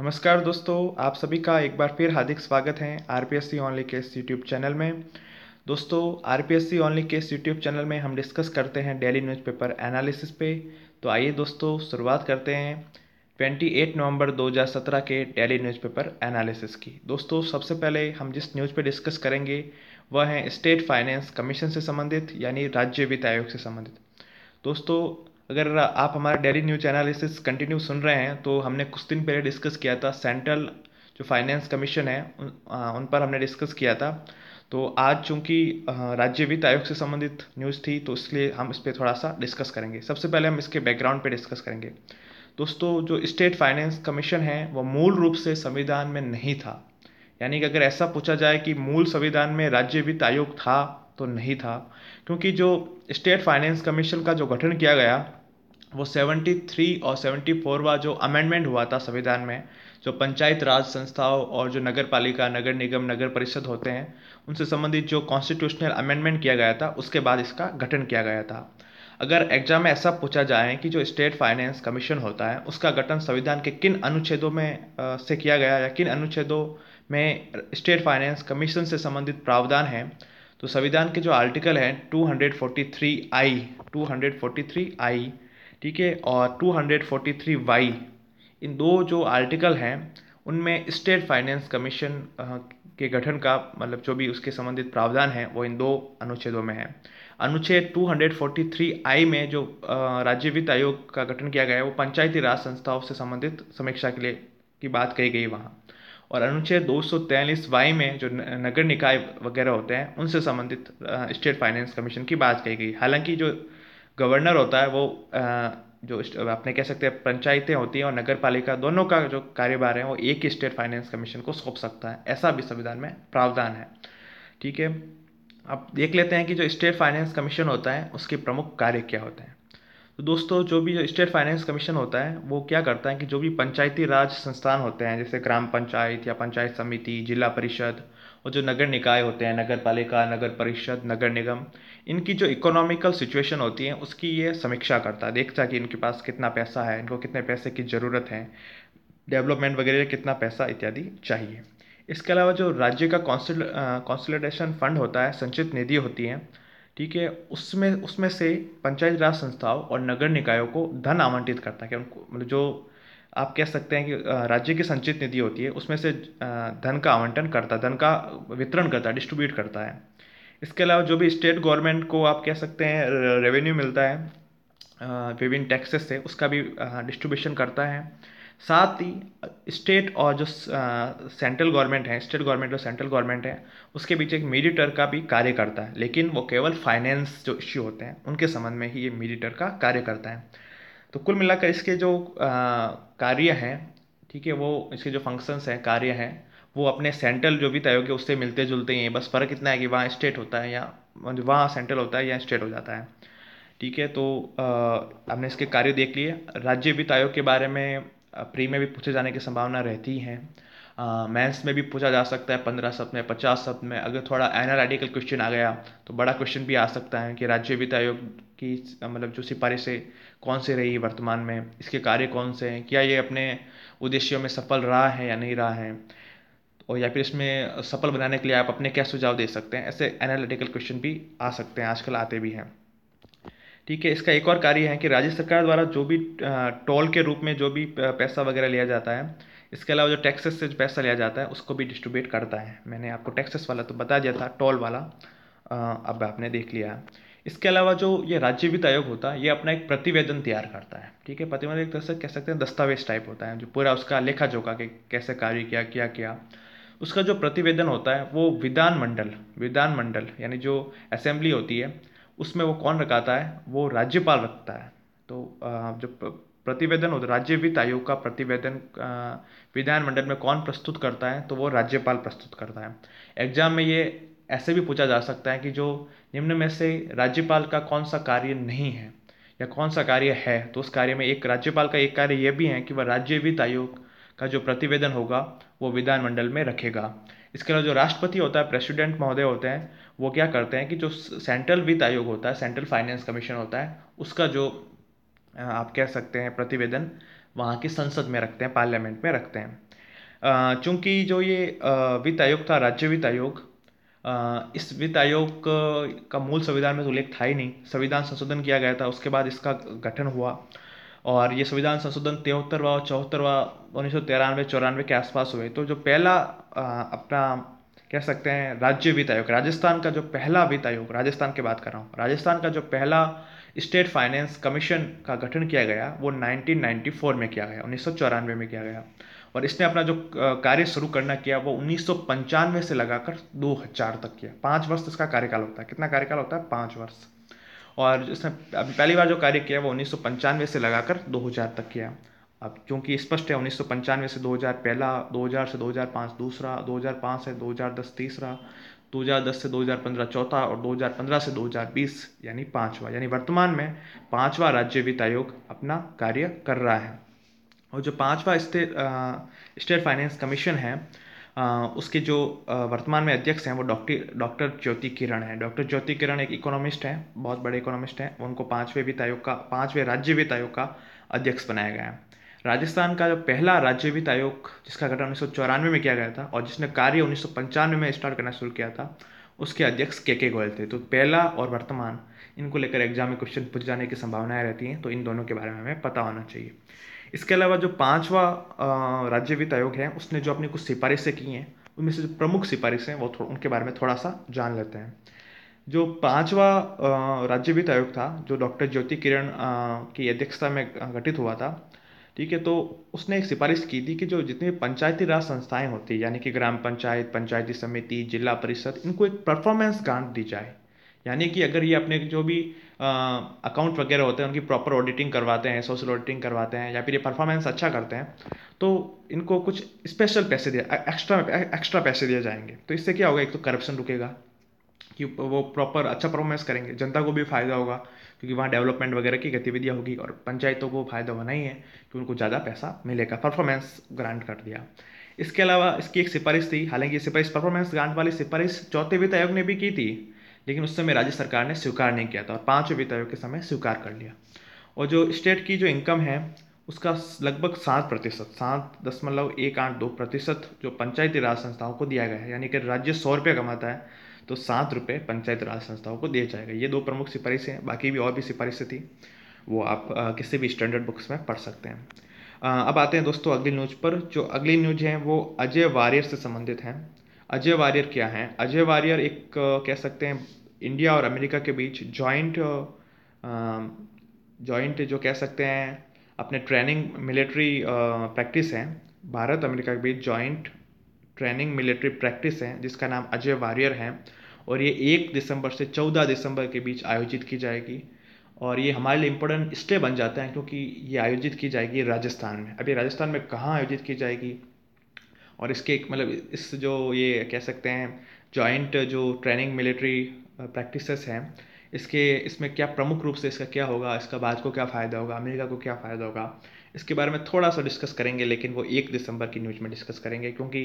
नमस्कार दोस्तों आप सभी का एक बार फिर हार्दिक स्वागत है R P S C only case YouTube channel में दोस्तों R P S C only case YouTube channel में हम डिस्कस करते हैं डेली न्यूज़पेपर एनालिसिस पे तो आइए दोस्तों शुरुआत करते हैं 28 नवंबर 2017 के डेली न्यूज़पेपर एनालिसिस की दोस्तों सबसे पहले हम जिस न्यूज़ पे डिस्कस करेंगे वह है स्टेट फाइनेंस कमीशन से संबंधित यानी राज्य वित्त आयोग से संबंधित दोस्तों अगर आप हमारा डेली न्यूज एनालिसिस कंटिन्यू सुन रहे हैं तो हमने कुछ दिन पहले डिस्कस किया था सेंट्रल जो फाइनेंस कमीशन है उन, पर हमने डिस्कस किया था तो आज चूंकि राज्य वित्त आयोग से संबंधित न्यूज़ थी तो इसलिए हम इस पर थोड़ा सा डिस्कस करेंगे सबसे पहले हम इसके बैकग्राउंड पे डिस्कस करेंगे दोस्तों जो स्टेट फाइनेंस कमीशन है वह मूल रूप से संविधान में नहीं था यानी कि अगर ऐसा पूछा जाए कि मूल संविधान में राज्य वित्त आयोग था तो नहीं था क्योंकि जो स्टेट फाइनेंस कमीशन का जो गठन किया गया वो सेवेंटी थ्री और सेवेंटी फोरवा जो अमेंडमेंट हुआ था संविधान में जो पंचायत राज संस्थाओं और जो नगर पालिका नगर निगम नगर परिषद होते हैं उनसे संबंधित जो कॉन्स्टिट्यूशनल अमेंडमेंट किया गया था उसके बाद इसका गठन किया गया था अगर एग्जाम में ऐसा पूछा जाए कि जो स्टेट फाइनेंस कमीशन होता है उसका गठन संविधान के किन अनुच्छेदों में आ, से किया गया या किन अनुच्छेदों में स्टेट फाइनेंस कमीशन से संबंधित प्रावधान हैं तो संविधान के जो आर्टिकल हैं 243 आई 243 आई ठीक है और two hundred forty three Y इन दो जो आर्टिकल हैं उनमें स्टेट फाइनेंस कमीशन के गठन का मतलब जो भी उसके संबंधित प्रावधान है वो इन दो अनुच्छेदों में है अनुच्छेद 243 आई में जो राज्य वित्त आयोग का गठन किया गया है वो पंचायती राज संस्थाओं से संबंधित समीक्षा के लिए की बात कही गई वहाँ और अनुच्छेद दो वाई में जो नगर निकाय वगैरह होते हैं उनसे संबंधित स्टेट फाइनेंस कमीशन की बात कही गई हालांकि जो गवर्नर होता है वो जो अपने कह सकते हैं पंचायतें होती हैं और नगर पालिका दोनों का जो कार्यभार है वो एक ही स्टेट फाइनेंस कमीशन को सौंप सकता है ऐसा भी संविधान में प्रावधान है ठीक है अब देख लेते हैं कि जो स्टेट फाइनेंस कमीशन होता है उसके प्रमुख कार्य क्या होते हैं तो दोस्तों जो भी स्टेट फाइनेंस कमीशन होता है वो क्या करता है कि जो भी पंचायती राज संस्थान होते हैं जैसे ग्राम पंचायत या पंचायत समिति जिला परिषद और जो नगर निकाय होते हैं नगर पालिका नगर परिषद नगर निगम इनकी जो इकोनॉमिकल सिचुएशन होती है उसकी ये समीक्षा करता है देखता है कि इनके पास कितना पैसा है इनको कितने पैसे की ज़रूरत है डेवलपमेंट वगैरह कितना पैसा इत्यादि चाहिए इसके अलावा जो राज्य का कॉन्सलेटेशन फंड होता है संचित निधि होती है ठीक है उसमें उसमें से पंचायत राज संस्थाओं और नगर निकायों को धन आवंटित करता है कि उनको मतलब जो आप कह सकते हैं कि राज्य की संचित निधि होती है उसमें से धन का आवंटन करता धन का वितरण करता है डिस्ट्रीब्यूट करता है इसके अलावा जो भी स्टेट गवर्नमेंट को आप कह सकते हैं रेवेन्यू मिलता है विभिन्न टैक्सेस से उसका भी डिस्ट्रीब्यूशन करता है साथ ही स्टेट और जो सेंट्रल गवर्नमेंट है स्टेट गवर्नमेंट और सेंट्रल गवर्नमेंट है उसके बीच एक मीडिएटर का भी कार्य करता है लेकिन वो केवल फाइनेंस जो इश्यू होते हैं उनके संबंध में ही ये मीडिएटर का कार्य करता है तो कुल मिलाकर इसके जो कार्य हैं ठीक है वो इसके जो फंक्शंस हैं कार्य हैं वो अपने सेंट्रल जो भी तय है उससे मिलते जुलते ही हैं बस फ़र्क इतना है कि वहाँ स्टेट होता है या वहाँ सेंट्रल होता है या स्टेट हो जाता है ठीक है तो हमने इसके कार्य देख लिए राज्य वित्त आयोग के बारे में प्री में भी पूछे जाने की संभावना रहती है मैथ्स में भी पूछा जा सकता है पंद्रह शब्द में पचास शब्द में अगर थोड़ा एनालिटिकल क्वेश्चन आ गया तो बड़ा क्वेश्चन भी आ सकता है कि राज्य वित्त आयोग की मतलब जो सिफारिशें कौन से रही वर्तमान में इसके कार्य कौन से हैं क्या ये अपने उद्देश्यों में सफल रहा है या नहीं रहा है और तो या फिर इसमें सफल बनाने के लिए आप अपने क्या सुझाव दे सकते हैं ऐसे एनालिटिकल क्वेश्चन भी आ सकते हैं आजकल आते भी हैं ठीक है इसका एक और कार्य है कि राज्य सरकार द्वारा जो भी टोल के रूप में जो भी पैसा वगैरह लिया जाता है इसके अलावा जो टैक्सेस से जो पैसा लिया जाता है उसको भी डिस्ट्रीब्यूट करता है मैंने आपको टैक्सेस वाला तो बता दिया था टोल वाला अब आपने देख लिया इसके अलावा जो ये राज्य वित्त आयोग होता है ये अपना एक प्रतिवेदन तैयार करता है ठीक है प्रतिवेदन एक तरह से कह सकते हैं दस्तावेज टाइप होता है जो पूरा उसका लेखा जोखा कि कैसे कार्य किया क्या किया उसका जो प्रतिवेदन होता है वो विधानमंडल विधानमंडल यानी जो असेंबली होती है उसमें वो कौन रखाता है वो राज्यपाल रखता है तो जो प्रतिवेदन होता है राज्य वित्त आयोग का प्रतिवेदन विधानमंडल में कौन प्रस्तुत करता है तो वो राज्यपाल प्रस्तुत करता है एग्जाम में ये ऐसे भी पूछा जा सकता है कि जो निम्न में से राज्यपाल का कौन सा कार्य नहीं है या कौन सा कार्य है तो उस कार्य में एक राज्यपाल का एक कार्य यह भी है कि वह राज्य वित्त आयोग का जो प्रतिवेदन होगा वो विधानमंडल में रखेगा इसके अलावा जो राष्ट्रपति होता है प्रेसिडेंट महोदय होते हैं वो क्या करते हैं कि जो सेंट्रल वित्त आयोग होता है सेंट्रल फाइनेंस कमीशन होता है उसका जो आप कह सकते हैं प्रतिवेदन वहाँ की संसद में रखते हैं पार्लियामेंट में रखते हैं चूँकि जो ये वित्त आयोग था राज्य वित्त आयोग इस वित्त आयोग का मूल संविधान में तो उल्लेख था ही नहीं संविधान संशोधन किया गया था उसके बाद इसका गठन हुआ और ये संविधान संशोधन तिहत्तरवा और चौहत्तरवा उन्नीस सौ तिरानवे चौरानवे के आसपास हुए तो जो पहला अपना कह सकते हैं राज्य वित्त आयोग राजस्थान का जो पहला वित्त आयोग राजस्थान की बात कर रहा हूँ राजस्थान का जो पहला स्टेट फाइनेंस कमीशन का गठन किया गया वो 1994 में किया गया उन्नीस में किया गया और इसने अपना जो कार्य शुरू करना किया वो उन्नीस से लगाकर 2000 तक किया पाँच वर्ष इसका कार्यकाल होता है कितना कार्यकाल होता है पाँच वर्ष और इसने पहली बार जो कार्य किया वो उन्नीस से लगाकर दो तक किया अब क्योंकि स्पष्ट है उन्नीस सौ पंचानवे से 2000 पहला 2000 से 2005 दूसरा 2005 से 2010 तीसरा 2010 से 2015 चौथा और 2015 से 2020 यानी पांचवा यानी वर्तमान में पांचवा राज्य वित्त आयोग अपना कार्य कर रहा है और जो पांचवा स्टेट स्टेट फाइनेंस कमीशन है आ, उसके जो वर्तमान में अध्यक्ष हैं वो डॉक्टर डॉक्टर ज्योति किरण हैं डॉक्टर ज्योति किरण एक इकोनॉमिस्ट हैं बहुत बड़े इकोनॉमिस्ट हैं उनको पाँचवें वित्त आयोग का पाँचवें राज्य वित्त आयोग का अध्यक्ष बनाया गया है राजस्थान का जो पहला राज्य वित्त आयोग जिसका गठन उन्नीस में किया गया था और जिसने कार्य उन्नीस में स्टार्ट करना शुरू किया था उसके अध्यक्ष के के गोयल थे तो पहला और वर्तमान इनको लेकर एग्जाम में क्वेश्चन पूछ जाने की संभावनाएं रहती हैं तो इन दोनों के बारे में हमें पता होना चाहिए इसके अलावा जो पांचवा राज्य वित्त आयोग है उसने जो अपनी कुछ सिफारिशें की हैं उनमें से जो प्रमुख सिफारिशें हैं वो उनके बारे में थोड़ा सा जान लेते हैं जो पाँचवा राज्य वित्त आयोग था जो डॉक्टर ज्योति किरण की अध्यक्षता में गठित हुआ था ठीक है तो उसने एक सिफारिश की थी कि जो जितनी पंचायती राज संस्थाएं होती है यानी कि ग्राम पंचायत पंचायती समिति जिला परिषद इनको एक परफॉर्मेंस ग्रांट दी जाए यानी कि अगर ये अपने जो भी अकाउंट वगैरह होते हैं उनकी प्रॉपर ऑडिटिंग करवाते हैं सोशल ऑडिटिंग करवाते हैं या फिर ये परफॉर्मेंस अच्छा करते हैं तो इनको कुछ स्पेशल पैसे दिया एक्स्ट्रा e-, एक्स्ट्रा e-, पैसे दिए जाएंगे तो इससे क्या होगा एक तो करप्शन रुकेगा कि वो प्रॉपर अच्छा परफॉर्मेंस करेंगे जनता को भी फ़ायदा होगा क्योंकि वहाँ डेवलपमेंट वगैरह की गतिविधियाँ होगी और पंचायतों को फ़ायदा होना ही है कि उनको ज़्यादा पैसा मिलेगा परफॉर्मेंस ग्रांट कर दिया इसके अलावा इसकी एक सिफारिश थी हालांकि ये सिफारिश परफॉर्मेंस ग्रांट वाली सिफारिश चौथे वित्त आयोग ने भी की थी लेकिन उस समय राज्य सरकार ने स्वीकार नहीं किया था और पाँचवें वित्त आयोग के समय स्वीकार कर लिया और जो स्टेट की जो इनकम है उसका लगभग सात प्रतिशत सात दशमलव एक आठ दो प्रतिशत जो पंचायती राज संस्थाओं को दिया गया है यानी कि राज्य सौ रुपये कमाता है तो सात रुपये पंचायत राज संस्थाओं को दिया जाएगा ये दो प्रमुख सिफारिशें हैं बाकी भी और भी सिफारिशें थी वो आप आ, किसी भी स्टैंडर्ड बुक्स में पढ़ सकते हैं आ, अब आते हैं दोस्तों अगली न्यूज पर जो अगली न्यूज है वो अजय वारियर से संबंधित हैं अजय वारियर क्या हैं अजय वारियर एक कह सकते हैं इंडिया और अमेरिका के बीच जॉइंट जॉइंट जो कह सकते हैं अपने ट्रेनिंग मिलिट्री प्रैक्टिस हैं भारत अमेरिका के बीच जॉइंट ट्रेनिंग मिलिट्री प्रैक्टिस है जिसका नाम अजय वारियर है और ये एक दिसंबर से चौदह दिसंबर के बीच आयोजित की जाएगी और ये हमारे लिए इम्पोर्टेंट इसलिए बन जाता है क्योंकि ये आयोजित की जाएगी राजस्थान में अभी राजस्थान में कहाँ आयोजित की जाएगी और इसके एक मतलब इस जो ये कह सकते हैं जॉइंट जो ट्रेनिंग मिलिट्री प्रैक्टिसेस हैं इसके इसमें क्या प्रमुख रूप से इसका क्या होगा इसका भारत को क्या फ़ायदा होगा अमेरिका को क्या फ़ायदा होगा इसके बारे में थोड़ा सा डिस्कस करेंगे लेकिन वो एक दिसंबर की न्यूज में डिस्कस करेंगे क्योंकि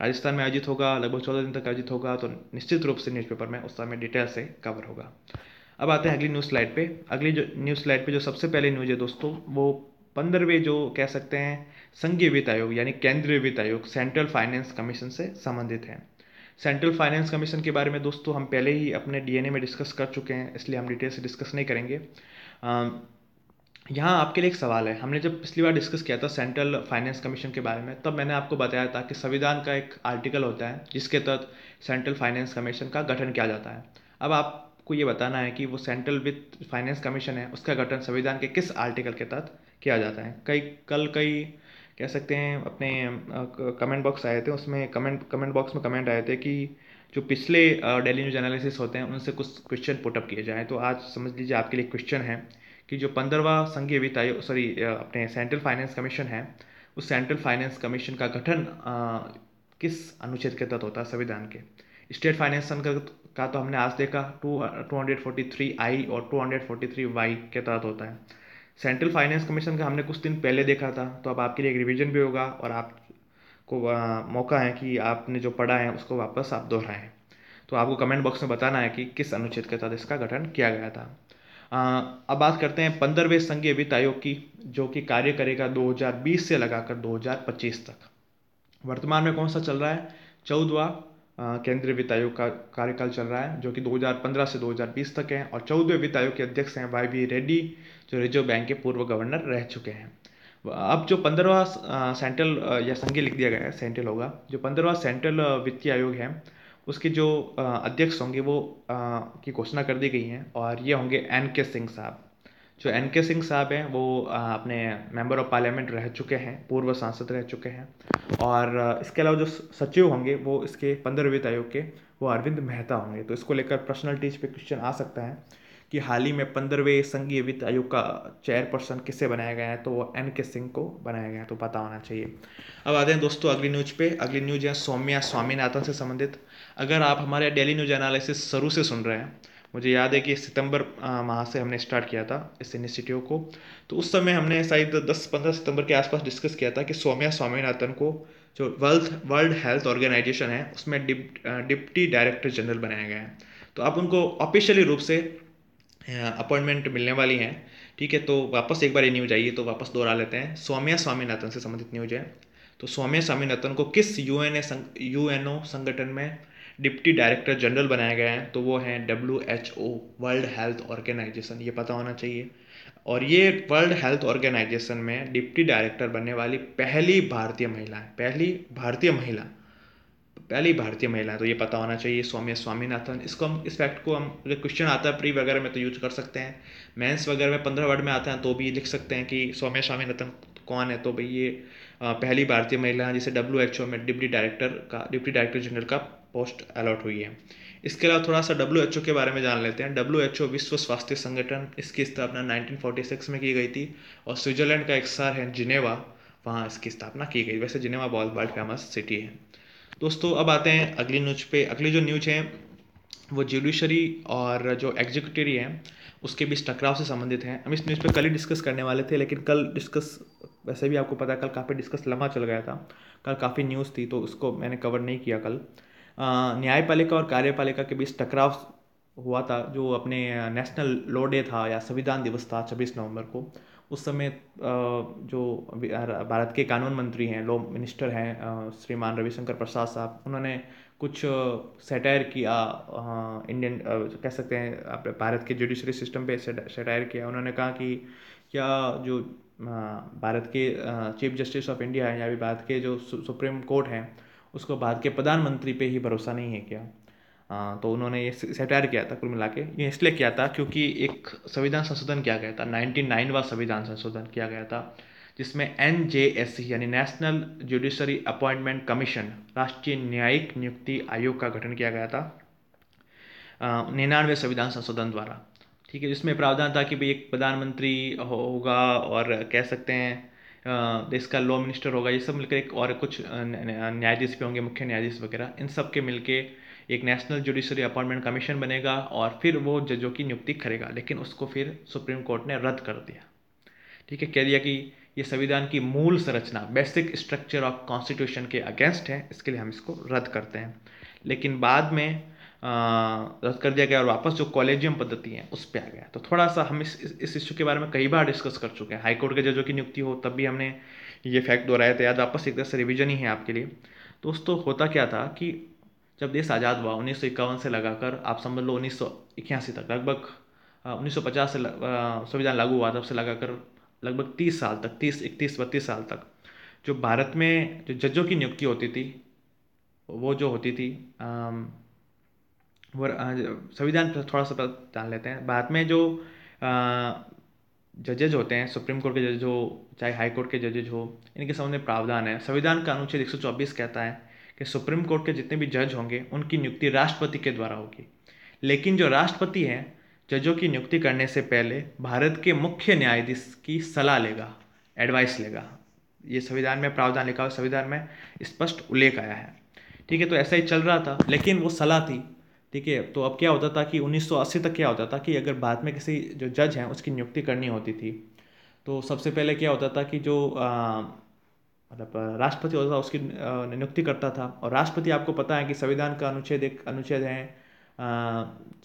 राजस्थान में आयोजित होगा लगभग चौदह दिन तक आयोजित होगा तो निश्चित रूप से न्यूज़पेपर में उस समय डिटेल से कवर होगा अब आते हैं अगली न्यूज़ स्लाइड पे अगली जो न्यूज़ स्लाइड पे जो सबसे पहले न्यूज़ है दोस्तों वो पंद्रहवें जो कह सकते हैं संघीय वित्त आयोग यानी केंद्रीय वित्त आयोग सेंट्रल फाइनेंस कमीशन से संबंधित हैं सेंट्रल फाइनेंस कमीशन के बारे में दोस्तों हम पहले ही अपने डीएनए में डिस्कस कर चुके हैं इसलिए हम डिटेल से डिस्कस नहीं करेंगे यहाँ आपके लिए एक सवाल है हमने जब पिछली बार डिस्कस किया था सेंट्रल फाइनेंस कमीशन के बारे में तब मैंने आपको बताया था कि संविधान का एक आर्टिकल होता है जिसके तहत सेंट्रल फाइनेंस कमीशन का गठन किया जाता है अब आपको ये बताना है कि वो सेंट्रल वित्त फाइनेंस कमीशन है उसका गठन संविधान के किस आर्टिकल के तहत किया जाता है कई कल कई कह सकते हैं अपने कमेंट बॉक्स आए थे उसमें कमेंट कमेंट बॉक्स में कमेंट आए थे कि जो पिछले डेली न्यूज एनालिसिस होते हैं उनसे कुछ क्वेश्चन पुटअप किए जाएँ तो आज समझ लीजिए आपके लिए क्वेश्चन है कि जो पंद्रहवा संघीय वित्त आयोग सॉरी अपने सेंट्रल फाइनेंस कमीशन है उस सेंट्रल फाइनेंस कमीशन का गठन आ, किस अनुच्छेद के तहत होता है संविधान के स्टेट फाइनेंस का तो हमने आज देखा two two hundred forty three I और two hundred forty three Y के तहत होता है सेंट्रल फाइनेंस कमीशन का हमने कुछ दिन पहले देखा था तो अब आपके लिए एक रिविजन भी होगा और आपको मौका है कि आपने जो पढ़ा है उसको वापस आप दोहराएं तो आपको कमेंट बॉक्स में बताना है कि किस अनुच्छेद के तहत इसका गठन किया गया था अब बात करते हैं पंद्रहवें संघीय वित्त आयोग की जो कि कार्य करेगा 2020 से लगाकर 2025 तक वर्तमान में कौन सा चल रहा है चौदवा केंद्रीय वित्त आयोग का कार्यकाल चल रहा है जो कि 2015 से 2020 तक है और चौदहवें वित्त आयोग के अध्यक्ष हैं वाई वी रेड्डी जो रिजर्व बैंक के पूर्व गवर्नर रह चुके हैं अब जो पंद्रहवा सेंट्रल या संघीय लिख दिया गया है सेंट्रल होगा जो पंद्रहवा सेंट्रल वित्तीय आयोग है उसके जो अध्यक्ष होंगे वो की घोषणा कर दी गई है और ये होंगे एन के सिंह साहब जो एन के सिंह साहब हैं वो अपने मेंबर ऑफ पार्लियामेंट रह चुके हैं पूर्व सांसद रह चुके हैं और इसके अलावा जो सचिव होंगे वो इसके पंद्रह वित्त आयोग के वो अरविंद मेहता होंगे तो इसको लेकर पर्सनल टीच पे क्वेश्चन आ सकता है कि हाल ही में पंद्रहवें संघीय वित्त आयोग का चेयरपर्सन किससे बनाया गया है तो वो एन के सिंह को बनाया गया है तो पता होना चाहिए अब आते हैं दोस्तों अगली न्यूज पे अगली न्यूज है सौम्या स्वामीनाथन से संबंधित अगर आप हमारे डेली न्यूज एनालिसिस शुरू से सुन रहे हैं मुझे याद है कि सितंबर माह से हमने स्टार्ट किया था इस इनिशिएटिव को तो उस समय हमने शायद 10-15 सितंबर के आसपास डिस्कस किया था कि सौम्या स्वामीनाथन को जो वर्ल्ड वर्ल्ड हेल्थ ऑर्गेनाइजेशन है उसमें डिप, डिप्टी डायरेक्टर जनरल बनाए गए हैं तो आप उनको ऑफिशियली रूप से अपॉइंटमेंट मिलने वाली हैं ठीक है तो वापस एक बार ये न्यूज आइए तो वापस दोहरा लेते हैं सौम्या स्वामीनाथन से संबंधित न्यूज है तो सौम्या स्वामीनाथन को किस यू एन ए संग, संगठन में डिप्टी डायरेक्टर जनरल बनाए गए हैं तो वो हैं W H O World Health Organization ये पता होना चाहिए और ये वर्ल्ड हेल्थ ऑर्गेनाइजेशन में डिप्टी डायरेक्टर बनने वाली पहली भारतीय महिला है पहली भारतीय महिला पहली भारतीय महिला है तो ये पता होना चाहिए स्वामी स्वामीनाथन इसको हम इस फैक्ट को हम अगर क्वेश्चन आता है प्री वगैरह में तो यूज कर सकते हैं मेंस वगैरह में पंद्रह वर्ड में आता है तो भी लिख सकते हैं कि स्वामी स्वामीनाथन कौन है तो भाई ये पहली भारतीय महिला है जिसे डब्ल्यू एच ओ में डिप्टी डायरेक्टर का डिप्टी डायरेक्टर जनरल का पोस्ट अलॉट हुई है इसके अलावा थोड़ा सा डब्ल्यू एच ओ के बारे में जान लेते हैं डब्ल्यू एच ओ विश्व स्वास्थ्य संगठन इसकी स्थापना 1946 में की गई थी और स्विट्जरलैंड का एक शहर है जिनेवा वहाँ इसकी स्थापना की गई वैसे जिनेवा बहुत वर्ल्ड फेमस सिटी है दोस्तों अब आते हैं अगली न्यूज पे अगली जो न्यूज है वो जुडिशरी और जो एग्जीक्यूटिव है उसके बीच टकराव से संबंधित हैं हम इस न्यूज़ पे कल ही डिस्कस करने वाले थे लेकिन कल डिस्कस वैसे भी आपको पता है कल काफ़ी डिस्कस लंबा चल गया था कल काफ़ी न्यूज़ थी तो उसको मैंने कवर नहीं किया कल न्यायपालिका और कार्यपालिका के बीच टकराव हुआ था जो अपने नेशनल लॉ डे था या संविधान दिवस था छब्बीस नवंबर को उस समय जो भारत के कानून मंत्री हैं लॉ मिनिस्टर हैं श्रीमान रविशंकर प्रसाद साहब उन्होंने कुछ सेटायर किया इंडियन कह सकते हैं अपने भारत के जुडिशरी सिस्टम पे सेटायर किया उन्होंने कहा कि क्या जो भारत के चीफ जस्टिस ऑफ इंडिया हैं या भी भारत के जो सुप्रीम कोर्ट हैं उसको भारत के प्रधानमंत्री पे ही भरोसा नहीं है क्या आ, तो उन्होंने ये सेटायर किया था कुल मिला के ये इसलिए किया था क्योंकि एक संविधान संशोधन किया गया था नाइनटी नाइनवा संविधान संशोधन किया गया था जिसमें एन जे एस सी यानी नेशनल जुडिशरी अपॉइंटमेंट कमीशन राष्ट्रीय न्यायिक नियुक्ति आयोग का गठन किया गया था निन्यानवे संविधान संशोधन द्वारा ठीक है जिसमें प्रावधान था कि भाई एक प्रधानमंत्री होगा और कह सकते हैं देश का लॉ मिनिस्टर होगा ये सब मिलकर एक और कुछ न्यायाधीश भी होंगे मुख्य न्यायाधीश वगैरह इन सब के मिलकर एक नेशनल जुडिशरी अपॉइंटमेंट कमीशन बनेगा और फिर वो जजों की नियुक्ति करेगा लेकिन उसको फिर सुप्रीम कोर्ट ने रद्द कर दिया ठीक है कह दिया कि ये संविधान की मूल संरचना बेसिक स्ट्रक्चर ऑफ कॉन्स्टिट्यूशन के अगेंस्ट है इसके लिए हम इसको रद्द करते हैं लेकिन बाद में रद्द कर दिया गया और वापस जो कॉलेजियम पद्धति है उस पर आ गया तो थोड़ा सा हम इस इस इशू के बारे में कई बार डिस्कस कर चुके हैं हाईकोर्ट के जजों की नियुक्ति हो तब भी हमने ये फैक्ट दोहराया था याद वापस एक तरह से रिविजन ही है आपके लिए दोस्तों होता क्या था कि जब देश आज़ाद हुआ उन्नीस से लगाकर आप समझ लो उन्नीस तक लगभग उन्नीस से संविधान लागू हुआ तब से लगाकर लगभग 30 साल तक 30 इकतीस बत्तीस साल तक जो भारत में जो जजों की नियुक्ति होती थी वो जो होती थी और संविधान पर थोड़ा सा जान लेते हैं भारत में जो जजेज होते हैं सुप्रीम कोर्ट के जजेज हो चाहे हाई कोर्ट के जजेज हो इनके सामने प्रावधान है संविधान का अनुच्छेद एक कहता है कि सुप्रीम कोर्ट के जितने भी जज होंगे उनकी नियुक्ति राष्ट्रपति के द्वारा होगी लेकिन जो राष्ट्रपति हैं जजों की नियुक्ति करने से पहले भारत के मुख्य न्यायाधीश की सलाह लेगा एडवाइस लेगा ये संविधान में प्रावधान लिखा हुआ संविधान में स्पष्ट उल्लेख आया है ठीक है तो ऐसा ही चल रहा था लेकिन वो सलाह थी ठीक है तो अब क्या होता था कि 1980 तक क्या होता था कि अगर बाद में किसी जो जज हैं उसकी नियुक्ति करनी होती थी तो सबसे पहले क्या होता था कि जो मतलब राष्ट्रपति होता था उसकी नियुक्ति करता था और राष्ट्रपति आपको पता है कि संविधान का अनुच्छेद एक अनुच्छेद है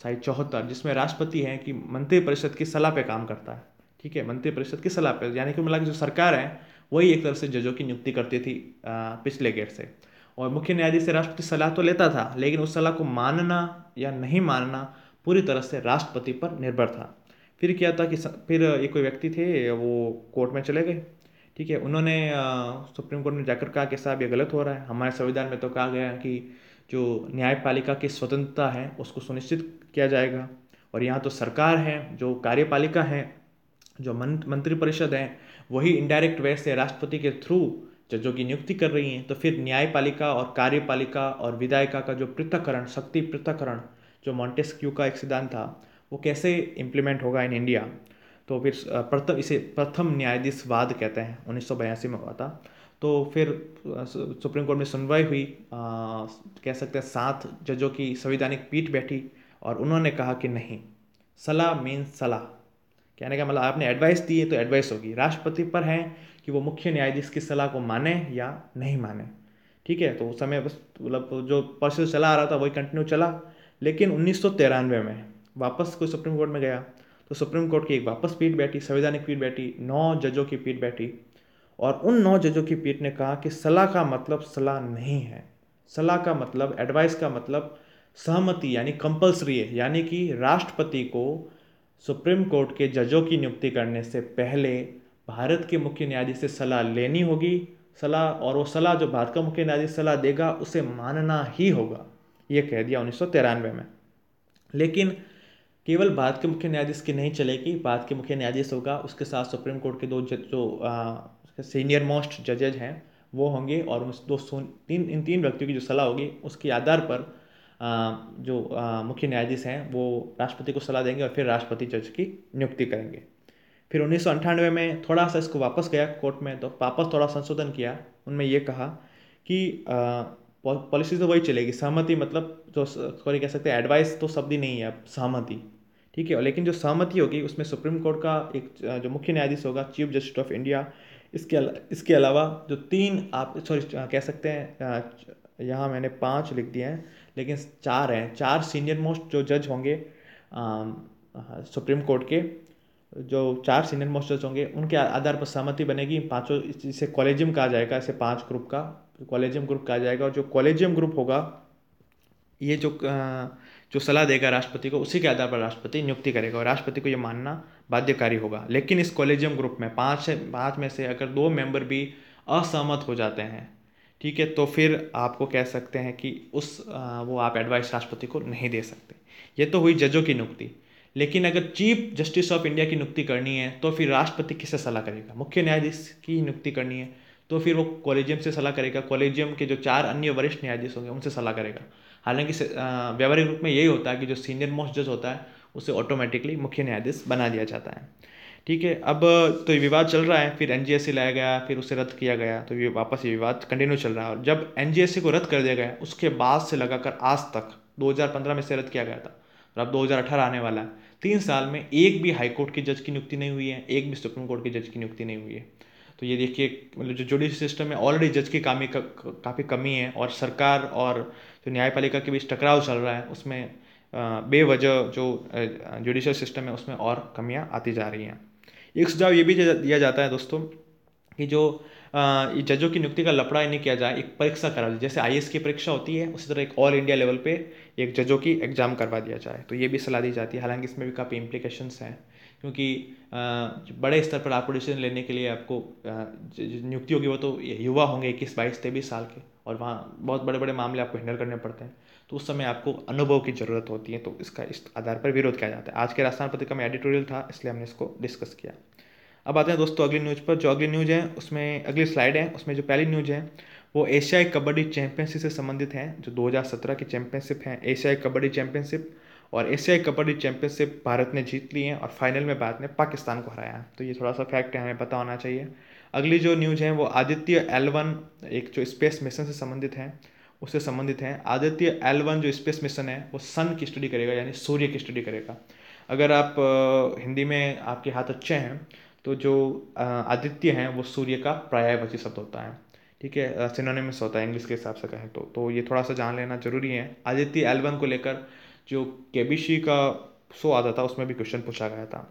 शायद चौहत्तर जिसमें राष्ट्रपति हैं कि मंत्रिपरिषद की सलाह पे काम करता है ठीक है मंत्रिपरिषद की सलाह पे यानी कि मिला मतलब कि जो सरकार है वही एक तरह से जजों की नियुक्ति करती थी पिछले गेट से और मुख्य न्यायाधीश से राष्ट्रपति सलाह तो लेता था लेकिन उस सलाह को मानना या नहीं मानना पूरी तरह से राष्ट्रपति पर निर्भर था फिर क्या था कि फिर ये कोई व्यक्ति थे वो कोर्ट में चले गए ठीक है उन्होंने सुप्रीम कोर्ट में जाकर कहा कि साहब ये गलत हो रहा है हमारे संविधान में तो कहा गया है कि जो न्यायपालिका की स्वतंत्रता है उसको सुनिश्चित किया जाएगा और यहाँ तो सरकार है जो कार्यपालिका है जो मंत्रिपरिषद है वही इनडायरेक्ट वे से राष्ट्रपति के थ्रू जजों की नियुक्ति कर रही हैं तो फिर न्यायपालिका और कार्यपालिका और विधायिका का जो पृथककरण शक्ति पृथककरण जो मॉन्टेस्क्यू का एक सिद्धांत था वो कैसे इम्प्लीमेंट होगा इन इंडिया तो फिर प्रथम इसे प्रथम न्यायाधीशवाद कहते हैं उन्नीस में हुआ था तो फिर सुप्रीम कोर्ट में सुनवाई हुई आ, कह सकते हैं सात जजों की संवैधानिक पीठ बैठी और उन्होंने कहा कि नहीं सलाह मीन सलाह कहने का मतलब आपने एडवाइस दी है तो एडवाइस होगी राष्ट्रपति पर हैं कि वो मुख्य न्यायाधीश की सलाह को माने या नहीं माने ठीक है तो उस समय बस मतलब जो प्रोसेस चला आ रहा था वही कंटिन्यू चला लेकिन उन्नीस में वापस कोई सुप्रीम कोर्ट में गया तो सुप्रीम कोर्ट की एक वापस पीठ बैठी संवैधानिक पीठ बैठी नौ जजों की पीठ बैठी और उन नौ जजों की पीठ ने कहा कि सलाह का मतलब सलाह नहीं है सलाह का मतलब एडवाइस का मतलब सहमति यानी कंपल्सरी है यानी कि राष्ट्रपति को सुप्रीम कोर्ट के जजों की नियुक्ति करने से पहले भारत के मुख्य न्यायाधीश से सलाह लेनी होगी सलाह और वो सलाह जो भारत का मुख्य न्यायाधीश सलाह देगा उसे मानना ही होगा ये कह दिया उन्नीस में लेकिन केवल भारत के मुख्य न्यायाधीश की नहीं चलेगी भारत के मुख्य न्यायाधीश होगा उसके साथ सुप्रीम कोर्ट के दो जज जो सीनियर मोस्ट जजेज हैं वो होंगे और उस दो तीन इन तीन व्यक्तियों की जो सलाह होगी उसके आधार पर आ, जो मुख्य न्यायाधीश हैं वो राष्ट्रपति को सलाह देंगे और फिर राष्ट्रपति जज की नियुक्ति करेंगे फिर उन्नीस में थोड़ा सा इसको वापस गया कोर्ट में तो वापस थोड़ा संशोधन किया उनमें यह कहा कि पॉलिसी तो वही चलेगी सहमति मतलब जो सॉरी कह सकते हैं एडवाइस तो शब्द ही नहीं है अब सहमति ठीक है लेकिन जो सहमति होगी उसमें सुप्रीम कोर्ट का एक जो मुख्य न्यायाधीश होगा चीफ जस्टिस ऑफ इंडिया इसके अला, इसके अलावा जो तीन आप सॉरी कह सकते हैं यहाँ मैंने पाँच लिख दिए हैं लेकिन चार हैं चार सीनियर मोस्ट जो जज होंगे सुप्रीम कोर्ट के जो चार सीनियर मोस्टर्स होंगे उनके आधार पर सहमति बनेगी पाँचों इसे कॉलेजियम कहा जाएगा इसे पाँच ग्रुप का कॉलेजियम ग्रुप कहा जाएगा और जो कॉलेजियम ग्रुप होगा ये जो जो सलाह देगा राष्ट्रपति को उसी के आधार पर राष्ट्रपति नियुक्ति करेगा और राष्ट्रपति को ये मानना बाध्यकारी होगा लेकिन इस कॉलेजियम ग्रुप में पाँच से पाँच में से अगर दो मेंबर भी असहमत हो जाते हैं ठीक है तो फिर आपको कह सकते हैं कि उस वो आप एडवाइस राष्ट्रपति को नहीं दे सकते ये तो हुई जजों की नियुक्ति लेकिन अगर चीफ जस्टिस ऑफ इंडिया की नियुक्ति करनी है तो फिर राष्ट्रपति किससे सलाह करेगा मुख्य न्यायाधीश की नियुक्ति करनी है तो फिर वो कॉलेजियम से सलाह करेगा कॉलेजियम के जो चार अन्य वरिष्ठ न्यायाधीश होंगे उनसे सलाह करेगा हालांकि व्यावहारिक रूप में यही होता है कि जो सीनियर मोस्ट जज होता है उसे ऑटोमेटिकली मुख्य न्यायाधीश बना दिया जाता है ठीक है अब तो ये विवाद चल रहा है फिर एन लाया गया फिर उसे रद्द किया गया तो ये वापस ये विवाद कंटिन्यू चल रहा है और जब एन को रद्द कर दिया गया उसके बाद से लगाकर आज तक 2015 में से रद्द किया गया था और अब दो आने वाला है तीन साल में एक भी हाई कोर्ट के जज की नियुक्ति नहीं हुई है एक भी सुप्रीम कोर्ट के जज की नियुक्ति नहीं हुई है तो ये देखिए मतलब जो जुडिशल सिस्टम है ऑलरेडी जज की कामी का, काफ़ी कमी है और सरकार और जो न्यायपालिका के बीच टकराव चल रहा है उसमें बेवजह जो जुडिशल सिस्टम है उसमें और कमियाँ आती जा रही हैं एक सुझाव ये भी दिया जाता है दोस्तों कि जो जजों की नियुक्ति का लपड़ा ही नहीं किया जाए एक परीक्षा करा जाए जैसे आई की परीक्षा होती है उसी तरह एक ऑल इंडिया लेवल पर एक जजों की एग्ज़ाम करवा दिया जाए तो ये भी सलाह दी जाती है हालांकि इसमें भी काफ़ी इम्प्लीकेशंस हैं क्योंकि बड़े स्तर पर आपको डिसीजन लेने के लिए आपको नियुक्ति होगी वो तो युवा होंगे इक्कीस बाईस तेईस साल के और वहाँ बहुत बड़े बड़े मामले आपको हैंडल करने पड़ते हैं तो उस समय आपको अनुभव की ज़रूरत होती है तो इसका इस आधार पर विरोध किया जाता है आज के राजस्थान पत्रिका में एडिटोरियल था इसलिए हमने इसको डिस्कस किया अब आते हैं दोस्तों अगली न्यूज़ पर जो अगली न्यूज़ है उसमें अगली स्लाइड है उसमें जो पहली न्यूज़ है वो एशियाई कबड्डी चैंपियनशिप से संबंधित है जो 2017 की चैंपियनशिप है एशियाई कबड्डी चैंपियनशिप और एशियाई कबड्डी चैंपियनशिप भारत ने जीत ली है और फाइनल में भारत ने पाकिस्तान को हराया है तो ये थोड़ा सा फैक्ट है हमें पता होना चाहिए अगली जो न्यूज़ है वो आदित्य एलवन एक जो स्पेस मिशन से संबंधित है उससे संबंधित है आदित्य एलवन जो स्पेस मिशन है वो सन की स्टडी करेगा यानी सूर्य की स्टडी करेगा अगर आप हिंदी में आपके हाथ अच्छे हैं तो जो आदित्य हैं वो सूर्य का पर्यायवाची शब्द होता है ठीक है सिनोनिमस होता है इंग्लिश के हिसाब से कहें तो तो ये थोड़ा सा जान लेना जरूरी है आदित्य एल्बम को लेकर जो के का शो आता था उसमें भी क्वेश्चन पूछा गया था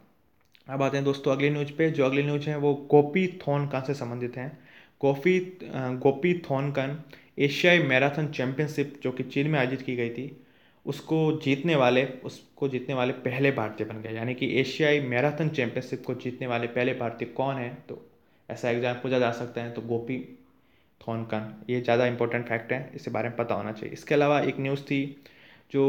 अब आते हैं दोस्तों अगली न्यूज पे जो अगली न्यूज है वो गोपी थोनकन से संबंधित हैं गोपी गोपी थोनकन एशियाई मैराथन चैंपियनशिप जो कि चीन में आयोजित की गई थी उसको जीतने वाले उसको जीतने वाले पहले भारतीय बन गए यानी कि एशियाई मैराथन चैंपियनशिप को जीतने वाले पहले भारतीय कौन है तो ऐसा एग्जाम पूछा जा सकता है तो गोपी थोनकन ये ज़्यादा इंपॉर्टेंट फैक्ट है इसके बारे में पता होना चाहिए इसके अलावा एक न्यूज़ थी जो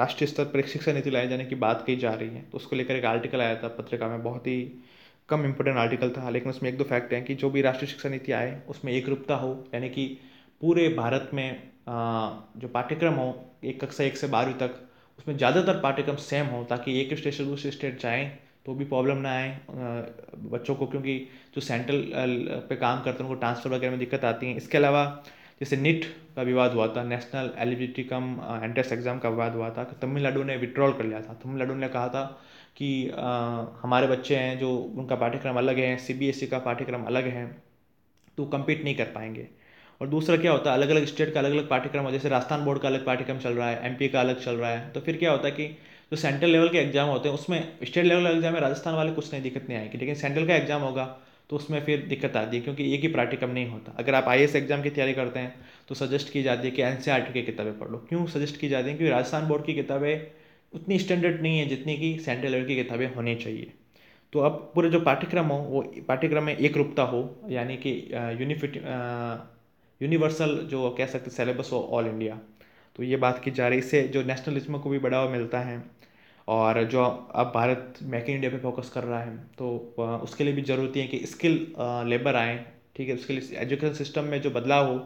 राष्ट्रीय स्तर पर एक शिक्षा नीति लाई जाने की बात की जा रही है तो उसको लेकर एक आर्टिकल आया था पत्रिका में बहुत ही कम इंपॉर्टेंट आर्टिकल था लेकिन उसमें एक दो फैक्ट हैं कि जो भी राष्ट्रीय शिक्षा नीति आए उसमें एक रूपता हो यानी कि पूरे भारत में जो पाठ्यक्रम हो एक कक्षा एक से बारहवीं तक उसमें ज़्यादातर पाठ्यक्रम सेम हो ताकि एक स्टेट से दूसरे स्टेट जाएँ तो भी प्रॉब्लम ना आए बच्चों को क्योंकि जो सेंट्रल पे काम करते हैं उनको ट्रांसफ़र वगैरह में दिक्कत आती है इसके अलावा जैसे नीट का विवाद हुआ था national eligibility cum entrance exam का विवाद हुआ था कि तमिलनाडु ने विड्रॉल कर लिया था तमिलनाडु ने कहा था कि आ, हमारे बच्चे हैं जो उनका पाठ्यक्रम अलग है सी बी एस ई का पाठ्यक्रम अलग है तो कम्पीट नहीं कर पाएंगे और दूसरा क्या होता है अलग अलग स्टेट का अलग अलग पाठ्यक्रम जैसे राजस्थान बोर्ड का अलग पाठ्यक्रम चल रहा है एम का अलग चल रहा है तो फिर क्या होता है कि जो सेंट्रल लेवल के एग्जाम होते हैं उसमें स्टेट लेवल एग्जाम में राजस्थान वाले कुछ नहीं दिक्कत नहीं आएगी लेकिन सेंट्रल का एग्जाम होगा तो उसमें फिर दिक्कत आती है क्योंकि एक ही पाठ्यक्रम नहीं होता अगर आप आई एग्जाम की तैयारी करते हैं तो सजेस्ट की जाती है कि एन e की किताबें पढ़ लो क्यों सजेस्ट की जाती है क्योंकि राजस्थान बोर्ड की किताबें उतनी स्टैंडर्ड नहीं है जितनी कि सेंट्रल लेवल की किताबें होनी चाहिए तो अब पूरे जो पाठ्यक्रम हो वो पाठ्यक्रम में एक रूपता हो यानी कि यूनिफिट यूनिवर्सल जो कह सकते सेलेबस हो ऑल इंडिया तो ये बात की जा रही है इससे जो नेशनलिज्म को भी बढ़ावा मिलता है और जो अब भारत मेक इन इंडिया पे फोकस कर रहा है तो उसके लिए भी ज़रूरत है कि स्किल लेबर आए ठीक है उसके लिए एजुकेशन सिस्टम में जो बदलाव हो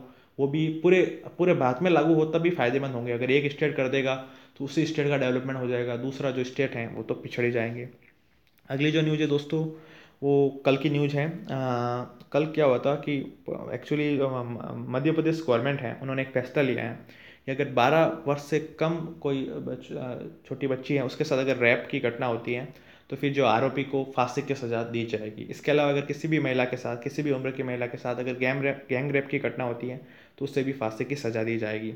वो भी पूरे पूरे भारत में लागू हो तभी फ़ायदेमंद होंगे अगर एक स्टेट कर देगा तो उसी स्टेट का डेवलपमेंट हो जाएगा दूसरा जो स्टेट हैं वो तो पिछड़े जाएंगे अगली जो न्यूज़ है दोस्तों वो कल की न्यूज है कल क्या हुआ था कि एक्चुअली मध्य प्रदेश गवर्नमेंट है उन्होंने एक फैसला लिया है कि अगर 12 वर्ष से कम कोई छोटी छोटी बच्ची है उसके साथ अगर रैप की घटना होती है तो फिर जो आरोपी को फांसी की सजा दी जाएगी इसके अलावा अगर किसी भी महिला के साथ किसी भी उम्र की महिला के साथ अगर गैंग रैप गैंग रैप की घटना होती है तो उससे भी फांसी की सजा दी जाएगी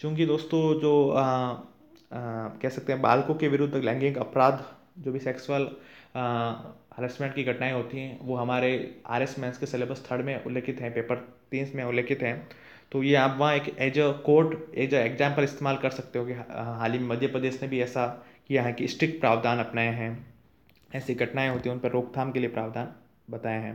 चूँकि दोस्तों जो आ, आ, कह सकते हैं बालकों के विरुद्ध लैंगिक अपराध जो भी सेक्सुअल हरेसमेंट की घटनाएँ होती हैं वो हमारे आर एस मैंस के सिलेबस थर्ड में उल्लेखित हैं पेपर तीन में उल्लेखित हैं तो ये आप वहाँ एक as a court as a example इस्तेमाल कर सकते हो कि हाँ, हाल ही में मध्य प्रदेश ने भी ऐसा किया है कि स्ट्रिक्ट प्रावधान अपनाए हैं ऐसी घटनाएँ होती हैं उन पर रोकथाम के लिए प्रावधान बताए हैं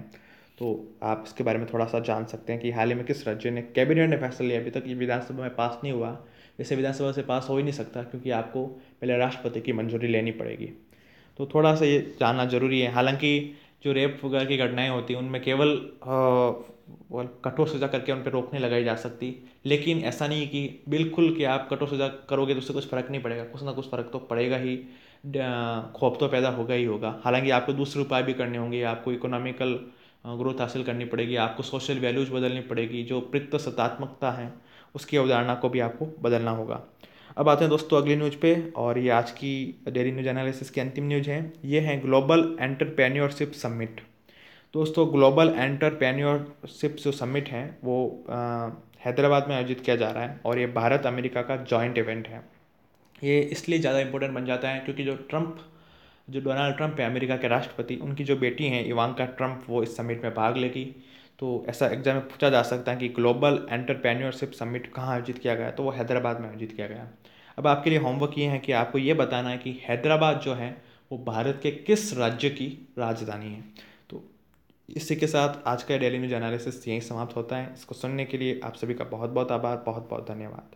तो आप इसके बारे में थोड़ा सा जान सकते हैं कि हाल ही में किस राज्य ने कैबिनेट ने फैसला लिया अभी तक ये विधानसभा में पास नहीं हुआ इसे विधानसभा से पास हो ही नहीं सकता क्योंकि आपको पहले राष्ट्रपति की मंजूरी लेनी पड़ेगी तो थोड़ा सा ये जानना ज़रूरी है हालांकि जो रेप वगैरह की घटनाएँ होती हैं उनमें केवल कठोर सज़ा करके उन पर रोक नहीं लगाई जा सकती लेकिन ऐसा नहीं कि बिल्कुल कि आप कठोर सज़ा करोगे तो उससे कुछ फ़र्क नहीं पड़ेगा कुछ ना कुछ फ़र्क तो पड़ेगा ही खौफ तो पैदा होगा ही होगा हालाँकि आपको दूसरे उपाय भी करने होंगे आपको इकोनॉमिकल ग्रोथ हासिल करनी पड़ेगी आपको सोशल वैल्यूज़ बदलनी पड़ेगी जो सत्तात्मकता है उसकी अवधारणा को भी आपको बदलना होगा अब आते हैं दोस्तों अगली न्यूज पे और ये आज की डेली न्यूज एनालिसिस की अंतिम न्यूज है ये है ग्लोबल एंटरप्रेन्योरशिप समिट दोस्तों ग्लोबल एंटरप्रेन्योरशिप जो समिट है वो हैदराबाद में आयोजित किया जा रहा है और ये भारत अमेरिका का जॉइंट इवेंट है ये इसलिए ज़्यादा इंपॉर्टेंट बन जाता है क्योंकि जो ट्रंप जो डोनाल्ड ट्रंप है अमेरिका के राष्ट्रपति उनकी जो बेटी हैं इवानका ट्रंप वो इस समिट में भाग लेगी तो ऐसा एग्जाम में पूछा जा सकता है कि ग्लोबल एंटरप्रेन्योरशिप समिट कहाँ आयोजित किया गया तो वो हैदराबाद में आयोजित किया गया अब आपके लिए होमवर्क ये है कि आपको ये बताना है कि हैदराबाद जो है वो भारत के किस राज्य की राजधानी है तो इसी के साथ आज का डेली न्यूज एनालिसिस यहीं समाप्त होता है इसको सुनने के लिए आप सभी का बहुत बहुत आभार बहुत बहुत धन्यवाद